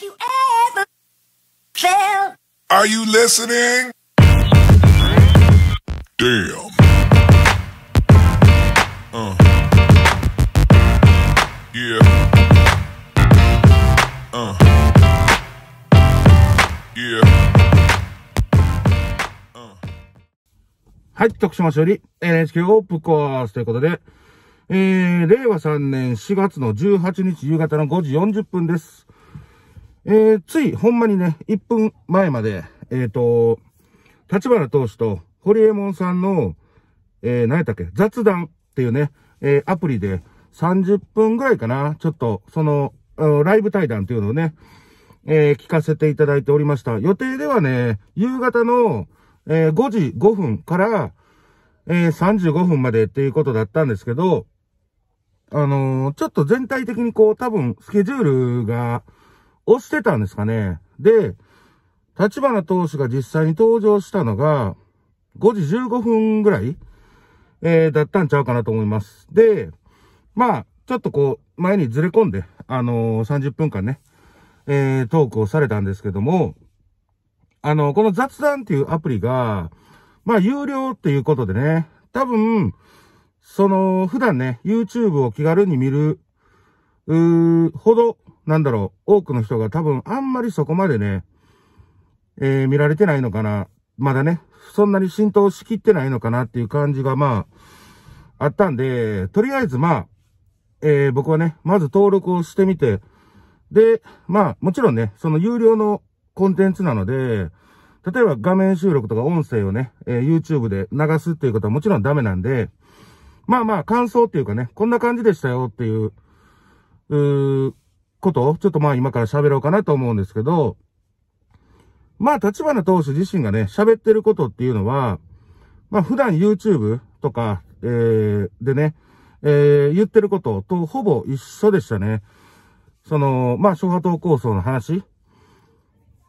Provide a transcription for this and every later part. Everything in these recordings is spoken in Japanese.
e you ever felt. Are you listening? Damn. Uh. Yeah. Uh. y e a h はい、徳島市より NHK をぶっ壊すということで、えー、令和3年4月の18日夕方の5時40分です。えー、つい、ほんまにね、1分前まで、えっ、ー、と、立花投手と、堀江門さんの、えー、何やったっけ、雑談っていうね、えー、アプリで30分ぐらいかな、ちょっと、その、ライブ対談っていうのをね、えー、聞かせていただいておりました。予定ではね、夕方の、えー、5時5分から、えー、35分までっていうことだったんですけど、あのー、ちょっと全体的にこう、多分、スケジュールが、押してたんですかね。で、立花投手が実際に登場したのが、5時15分ぐらい、えー、だったんちゃうかなと思います。で、まあ、ちょっとこう、前にずれ込んで、あのー、30分間ね、えー、トークをされたんですけども、あのー、この雑談っていうアプリが、まあ、有料っていうことでね、多分、その、普段ね、YouTube を気軽に見る、うー、ほど、なんだろう、多くの人が多分あんまりそこまでね、えー、見られてないのかな。まだね、そんなに浸透しきってないのかなっていう感じがまあ、あったんで、とりあえずまあ、えー、僕はね、まず登録をしてみて、で、まあ、もちろんね、その有料のコンテンツなので、例えば画面収録とか音声をね、えー、YouTube で流すっていうことはもちろんダメなんで、まあまあ、感想っていうかね、こんな感じでしたよっていう、うことを、ちょっとまあ今から喋ろうかなと思うんですけど、まあ、立花投手自身がね、喋ってることっていうのは、まあ、普段 YouTube とか、えー、でね、えー、言ってることとほぼ一緒でしたね。その、まあ、諸派党構想の話っ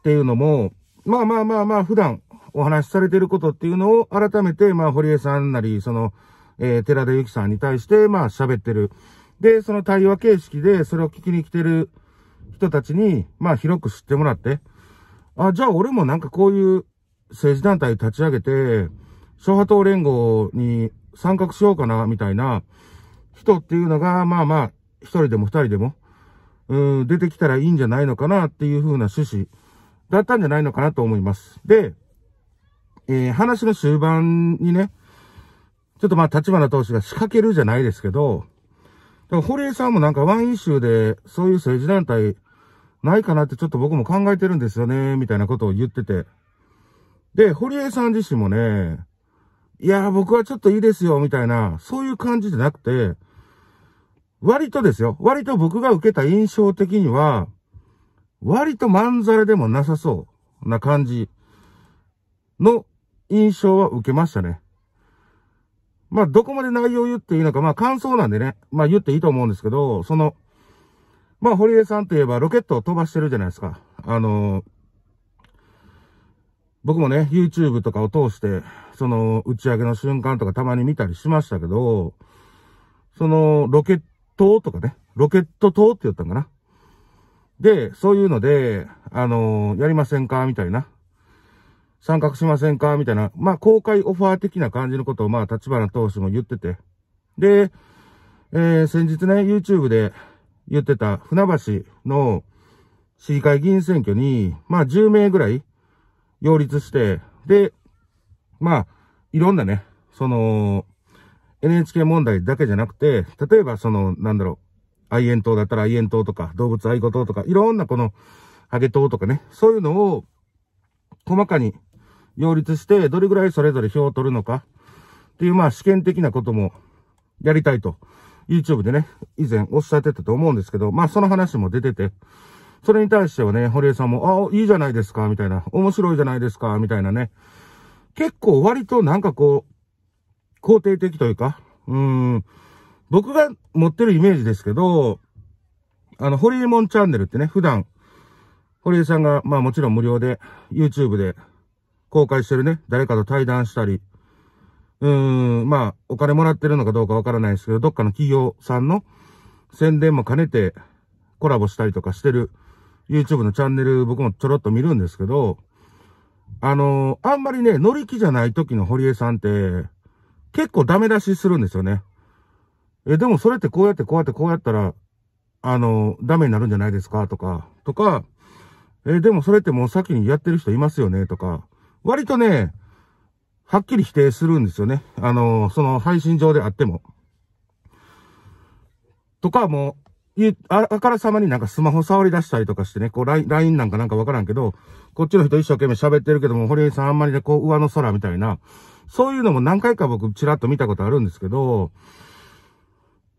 ていうのも、まあまあまあまあ、普段お話しされてることっていうのを改めて、まあ、堀江さんなり、その、えー、寺田由紀さんに対して、まあ、喋ってる。で、その対話形式でそれを聞きに来てる人たちに、まあ広く知ってもらって、あ、じゃあ俺もなんかこういう政治団体立ち上げて、諸派党連合に参画しようかな、みたいな人っていうのが、まあまあ、一人でも二人でも、うん、出てきたらいいんじゃないのかなっていう風な趣旨だったんじゃないのかなと思います。で、えー、話の終盤にね、ちょっとまあ、立花投手が仕掛けるじゃないですけど、でも、堀江さんもなんかワインーで、そういう政治団体、ないかなってちょっと僕も考えてるんですよね、みたいなことを言ってて。で、堀江さん自身もね、いや、僕はちょっといいですよ、みたいな、そういう感じじゃなくて、割とですよ、割と僕が受けた印象的には、割とまんざらでもなさそうな感じの印象は受けましたね。まあ、どこまで内容を言っていいのか、まあ、感想なんでね、まあ、言っていいと思うんですけど、その、まあ、堀江さんといえばロケットを飛ばしてるじゃないですか。あのー、僕もね、YouTube とかを通して、その、打ち上げの瞬間とかたまに見たりしましたけど、その、ロケットとかね、ロケット塔って言ったんかな。で、そういうので、あのー、やりませんかみたいな。参画しませんかみたいな、まあ、公開オファー的な感じのことを、まあ、立花投手も言ってて。で、えー、先日ね、YouTube で言ってた船橋の市議会議員選挙に、まあ、10名ぐらい擁立して、で、まあ、いろんなね、その、NHK 問題だけじゃなくて、例えばその、なんだろう、愛煙党だったら愛煙党とか、動物愛護党とか、いろんなこの、ハゲ党とかね、そういうのを、細かに擁立して、どれぐらいそれぞれ票を取るのかっていう、まあ試験的なこともやりたいと、YouTube でね、以前おっしゃってたと思うんですけど、まあその話も出てて、それに対してはね、堀江さんも、ああ、いいじゃないですか、みたいな、面白いじゃないですか、みたいなね。結構割となんかこう、肯定的というか、うん、僕が持ってるイメージですけど、あの、ホリエモンチャンネルってね、普段、堀江さんが、まあもちろん無料で、YouTube で公開してるね、誰かと対談したり、うーん、まあ、お金もらってるのかどうかわからないですけど、どっかの企業さんの宣伝も兼ねてコラボしたりとかしてる YouTube のチャンネル僕もちょろっと見るんですけど、あのー、あんまりね、乗り気じゃない時の堀江さんって、結構ダメ出しするんですよね。え、でもそれってこうやってこうやってこうやったら、あのー、ダメになるんじゃないですかとか、とか、え、でもそれってもう先にやってる人いますよねとか、割とね、はっきり否定するんですよね。あの、その配信上であっても。とかもう、あからさまになんかスマホ触り出したりとかしてね、こう LINE なんかなんかわからんけど、こっちの人一生懸命喋ってるけども、堀江さんあんまりね、こう上の空みたいな、そういうのも何回か僕ちらっと見たことあるんですけど、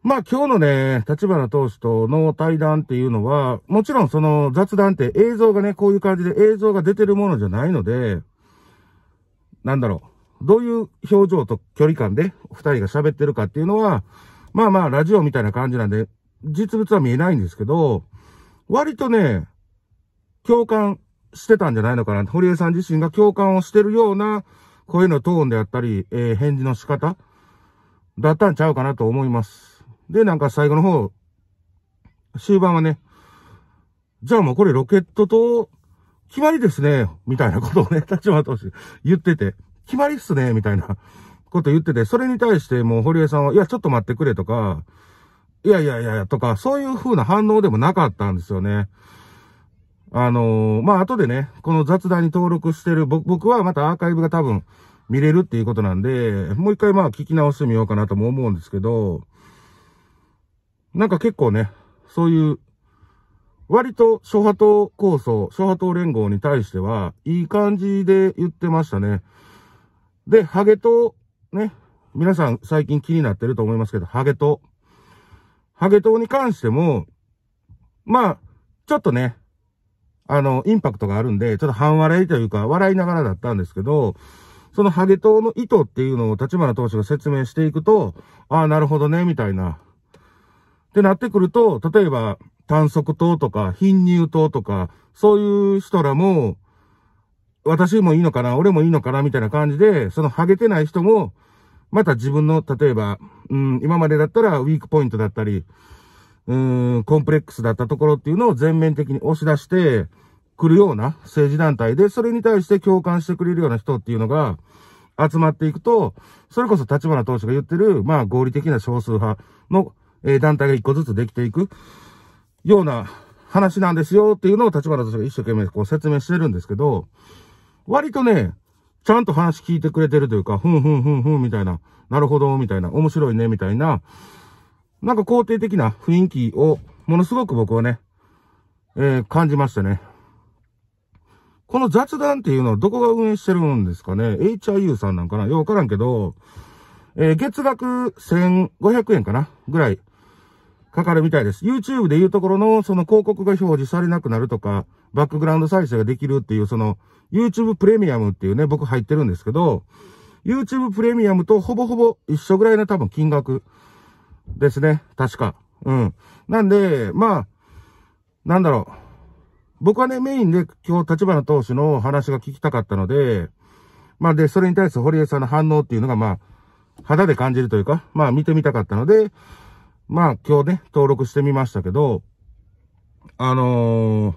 まあ今日のね、立花投手との対談っていうのは、もちろんその雑談って映像がね、こういう感じで映像が出てるものじゃないので、なんだろう、どういう表情と距離感で二人が喋ってるかっていうのは、まあまあ、ラジオみたいな感じなんで、実物は見えないんですけど、割とね、共感してたんじゃないのかな。堀江さん自身が共感をしてるような声のトーンであったり、えー、返事の仕方だったんちゃうかなと思います。で、なんか最後の方、終盤はね、じゃあもうこれロケットと決まりですね、みたいなことをね、立花投手言ってて、決まりっすね、みたいなこと言ってて、それに対してもう堀江さんは、いや、ちょっと待ってくれとか、いやいやいや、とか、そういう風な反応でもなかったんですよね。あのー、まあ、後でね、この雑談に登録してる、僕はまたアーカイブが多分見れるっていうことなんで、もう一回まあ聞き直してみようかなとも思うんですけど、なんか結構ね、そういう割と諸派党構想、諸派党連合に対しては、いい感じで言ってましたね。で、ハゲ党、ね、皆さん最近気になってると思いますけど、ハゲ党。ハゲ党に関しても、まあ、ちょっとね、あの、インパクトがあるんで、ちょっと半笑いというか、笑いながらだったんですけど、そのハゲ党の意図っていうのを立花党首が説明していくと、ああ、なるほどね、みたいな。ってなってくると、例えば、短足党とか、貧乳党とか、そういう人らも、私もいいのかな、俺もいいのかな、みたいな感じで、そのハゲてない人も、また自分の、例えば、うん、今までだったらウィークポイントだったり、うん、コンプレックスだったところっていうのを全面的に押し出してくるような政治団体で、それに対して共感してくれるような人っていうのが集まっていくと、それこそ立花党首が言ってる、まあ合理的な少数派の、え団体が一個ずつできていく。ような話なんですよっていうのを立花としが一生懸命こう説明してるんですけど、割とね、ちゃんと話聞いてくれてるというか、ふんふんふんふんみたいな、なるほど、みたいな、面白いね、みたいな、なんか肯定的な雰囲気を、ものすごく僕はね、えー、感じましたね。この雑談っていうのはどこが運営してるんですかね ?HIU さんなんかなようわからんけど、えー、月額1500円かなぐらいかかるみたいです。YouTube でいうところの、その広告が表示されなくなるとか、バックグラウンド再生ができるっていう、その、YouTube プレミアムっていうね、僕入ってるんですけど、YouTube プレミアムとほぼほぼ一緒ぐらいの多分金額ですね。確か。うん。なんで、まあ、なんだろう。僕はね、メインで今日立花投手の話が聞きたかったので、まあで、それに対する堀江さんの反応っていうのが、まあ、肌で感じるというか、まあ見てみたかったので、まあ今日ね、登録してみましたけど、あのー、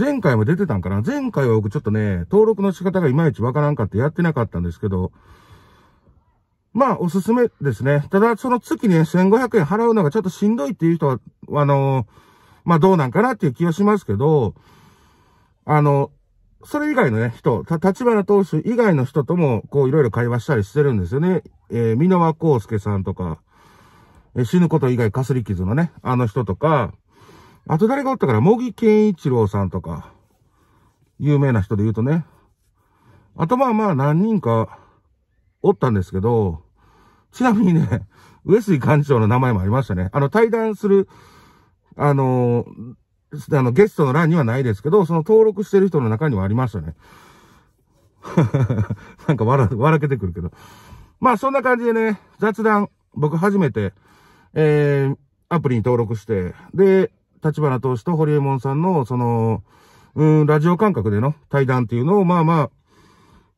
前回も出てたんかな前回は僕ちょっとね、登録の仕方がいまいちわからんかってやってなかったんですけど、まあ、おすすめですね。ただ、その月ね、1500円払うのがちょっとしんどいっていう人は、あのー、まあどうなんかなっていう気はしますけど、あの、それ以外のね、人、立花投手以外の人とも、こういろいろ会話したりしてるんですよね。えー、箕輪康介さんとか、死ぬこと以外かすり傷のね、あの人とか、あと誰がおったから、茂木健一郎さんとか、有名な人で言うとね、あとまあまあ何人かおったんですけど、ちなみにね、上水幹事長の名前もありましたね。あの、対談する、あのー、あの、ゲストの欄にはないですけど、その登録してる人の中にはありましたね。なんか笑、笑けてくるけど。まあ、そんな感じでね、雑談、僕初めて、えー、アプリに登録して、で、立花投手と堀江門さんの、その、うん、ラジオ感覚での対談っていうのを、まあまあ、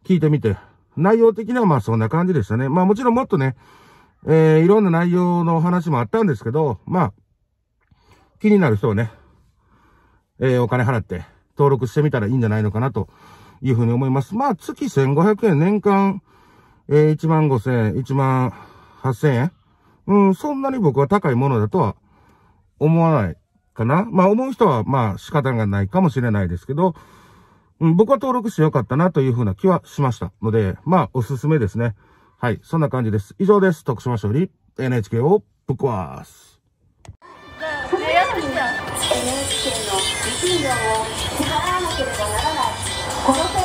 聞いてみて、内容的にはまあそんな感じでしたね。まあもちろんもっとね、えー、いろんな内容の話もあったんですけど、まあ、気になる人はね、えー、お金払って登録してみたらいいんじゃないのかなというふうに思います。まあ月1500円、年間、えー、1万5000円、1万8000円うん、そんなに僕は高いものだとは思わないかな。まあ思う人はまあ仕方がないかもしれないですけど、うん、僕は登録してよかったなというふうな気はしましたので、まあおすすめですね。はい、そんな感じです。以上です。徳島市より NHK をぶっ壊す。NHK のわなければならない。